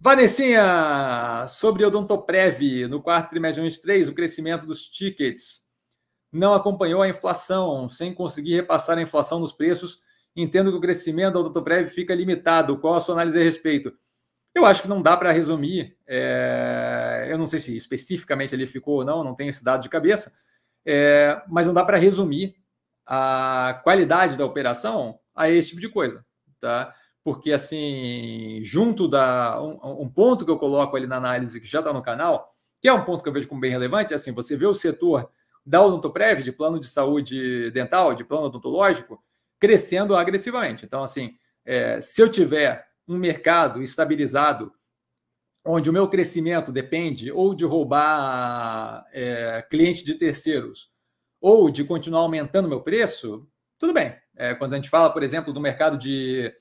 Vanessinha, sobre Odontoprev, no quarto trimestre de 2023, o crescimento dos tickets não acompanhou a inflação, sem conseguir repassar a inflação nos preços. Entendo que o crescimento da Odontoprev fica limitado. Qual a sua análise a respeito? Eu acho que não dá para resumir. É... Eu não sei se especificamente ele ficou ou não, não tenho esse dado de cabeça, é... mas não dá para resumir a qualidade da operação a esse tipo de coisa. Tá? porque assim, junto da um, um, ponto que eu coloco ali na análise que já está no canal, que é um ponto que eu vejo como bem relevante, é assim, você vê o setor da odontoprev, de plano de saúde dental, de plano odontológico, crescendo agressivamente. Então, assim, é, se eu tiver um mercado estabilizado, onde o meu crescimento depende ou de roubar é, cliente de terceiros ou de continuar aumentando meu preço, tudo bem. É, quando a gente fala, por exemplo, do mercado de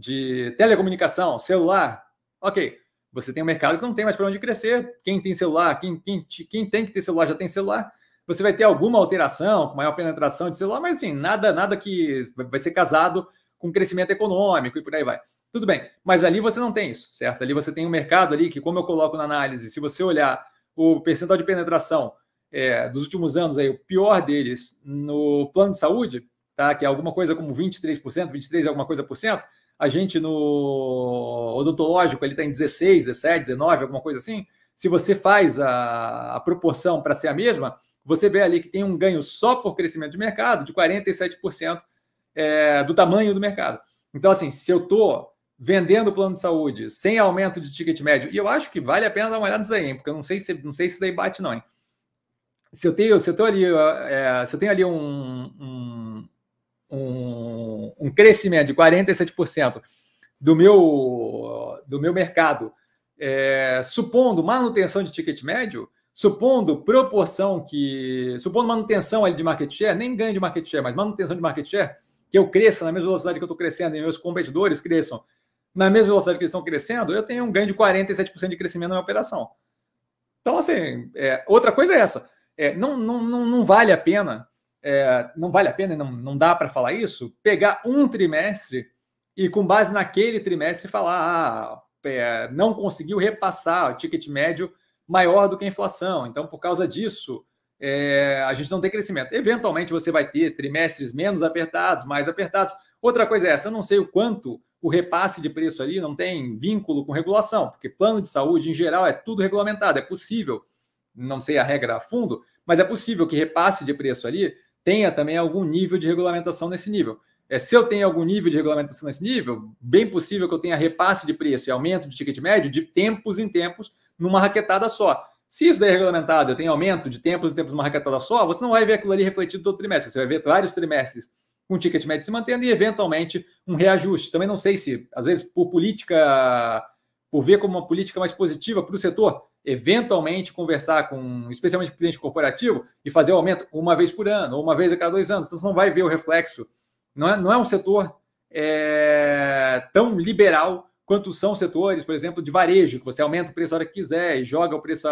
de telecomunicação, celular, ok. Você tem um mercado que não tem mais para onde crescer. Quem tem celular, quem, quem, quem tem que ter celular já tem celular. Você vai ter alguma alteração, com maior penetração de celular, mas assim, nada, nada que vai ser casado com crescimento econômico e por aí vai. Tudo bem, mas ali você não tem isso, certo? Ali você tem um mercado ali que, como eu coloco na análise, se você olhar o percentual de penetração é, dos últimos anos, aí, o pior deles no plano de saúde, tá? que é alguma coisa como 23%, 23% alguma coisa por cento, a gente no odontológico ele está em 16, 17, 19, alguma coisa assim. Se você faz a, a proporção para ser a mesma, você vê ali que tem um ganho só por crescimento de mercado de 47% é, do tamanho do mercado. Então, assim, se eu estou vendendo plano de saúde sem aumento de ticket médio, e eu acho que vale a pena dar uma olhada nisso aí, hein, porque eu não sei se não sei se isso aí bate, não. Hein? Se eu tenho, se eu tenho ali, é, se eu tenho ali um, um um, um crescimento de 47% do meu, do meu mercado, é, supondo manutenção de ticket médio, supondo proporção que. supondo manutenção ali de market share, nem ganho de market share, mas manutenção de market share, que eu cresça na mesma velocidade que eu estou crescendo e meus competidores cresçam na mesma velocidade que eles estão crescendo, eu tenho um ganho de 47% de crescimento na minha operação. Então, assim, é, outra coisa é essa. É, não, não, não, não vale a pena é, não vale a pena, não, não dá para falar isso, pegar um trimestre e, com base naquele trimestre, falar: ah, é, não conseguiu repassar o ticket médio maior do que a inflação. Então, por causa disso, é, a gente não tem crescimento. Eventualmente, você vai ter trimestres menos apertados, mais apertados. Outra coisa é essa: eu não sei o quanto o repasse de preço ali não tem vínculo com regulação, porque plano de saúde, em geral, é tudo regulamentado. É possível, não sei a regra a fundo, mas é possível que repasse de preço ali tenha também algum nível de regulamentação nesse nível. É, se eu tenho algum nível de regulamentação nesse nível, bem possível que eu tenha repasse de preço e aumento de ticket médio de tempos em tempos numa raquetada só. Se isso daí é regulamentado, eu tenho aumento de tempos em tempos numa raquetada só, você não vai ver aquilo ali refletido todo trimestre. Você vai ver vários trimestres com ticket médio se mantendo e, eventualmente, um reajuste. Também não sei se, às vezes, por política por ver como uma política mais positiva para o setor, eventualmente conversar com, especialmente cliente corporativo, e fazer o aumento uma vez por ano, ou uma vez a cada dois anos. Então, você não vai ver o reflexo. Não é, não é um setor é, tão liberal quanto são setores, por exemplo, de varejo, que você aumenta o preço a hora que quiser e joga o preço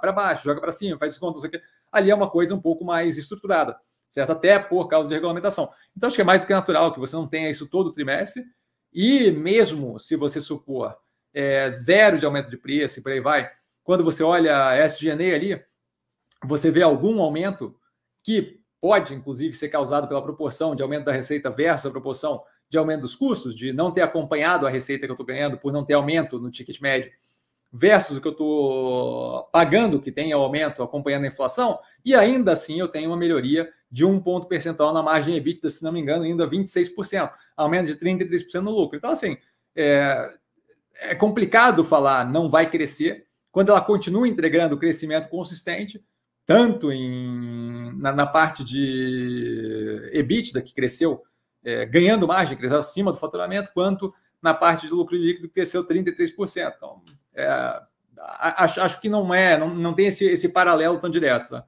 para baixo, joga para cima, faz desconto, não sei o quê. Ali é uma coisa um pouco mais estruturada, certo? Até por causa de regulamentação. Então, acho que é mais do que natural que você não tenha isso todo o trimestre. E mesmo se você supor é, zero de aumento de preço e por aí vai. Quando você olha a SG&A ali, você vê algum aumento que pode, inclusive, ser causado pela proporção de aumento da receita versus a proporção de aumento dos custos, de não ter acompanhado a receita que eu estou ganhando por não ter aumento no ticket médio versus o que eu estou pagando, que tem aumento acompanhando a inflação, e ainda assim eu tenho uma melhoria de um ponto percentual na margem EBITDA, se não me engano, ainda 26%, aumento de 33% no lucro. Então, assim, é, é complicado falar não vai crescer quando ela continua entregando crescimento consistente, tanto em, na, na parte de EBITDA, que cresceu, é, ganhando margem, cresceu acima do faturamento, quanto na parte de lucro líquido, que cresceu 33%. Então, é, acho, acho que não é, não, não tem esse, esse paralelo tão direto. Né?